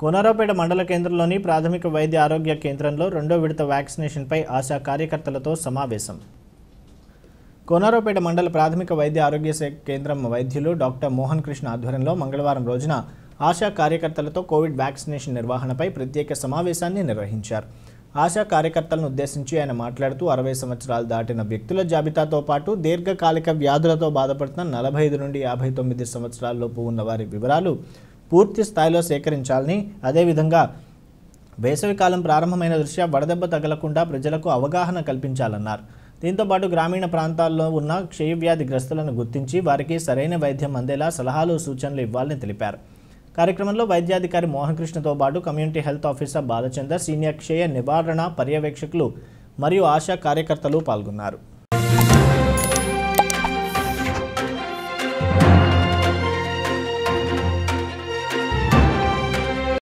కోనరాపేట మండల కేంద్రంలోని ప్రాథమిక వైద్య ఆరోగ్య కేంద్రంలో రెండో విడత వ్యాక్సినేషన్పై ఆశా కార్యకర్తలతో సమావేశం కోనరాపేట మండల ప్రాథమిక వైద్య ఆరోగ్య కేంద్రం వైద్యులు డాక్టర్ మోహన్ కృష్ణ ఆధ్వర్యంలో మంగళవారం రోజున ఆశా కార్యకర్తలతో కోవిడ్ వ్యాక్సినేషన్ నిర్వహణపై ప్రత్యేక సమావేశాన్ని నిర్వహించారు ఆశా కార్యకర్తలను ఉద్దేశించి ఆయన మాట్లాడుతూ అరవై సంవత్సరాలు దాటిన వ్యక్తుల జాబితాతో పాటు దీర్ఘకాలిక వ్యాధులతో బాధపడుతున్న నలభై ఐదు నుండి యాభై తొమ్మిది సంవత్సరాలలోపు ఉన్న వారి వివరాలు పూర్తి స్థాయిలో సేకరించాలని అదేవిధంగా వేసవికాలం ప్రారంభమైన దృష్ట్యా వడదెబ్బ తగలకుండా ప్రజలకు అవగాహన కల్పించాలన్నారు దీంతోపాటు గ్రామీణ ప్రాంతాల్లో ఉన్న క్షయవ్యాధి గ్రస్తులను గుర్తించి వారికి సరైన వైద్యం అందేలా సలహాలు సూచనలు ఇవ్వాలని తెలిపారు కార్యక్రమంలో వైద్యాధికారి మోహన్కృష్ణతో పాటు community health officer Balachandar senior క్షయ నివారణ పర్యవేక్షకులు మరియు ఆశా కార్యకర్తలు పాల్గొన్నారు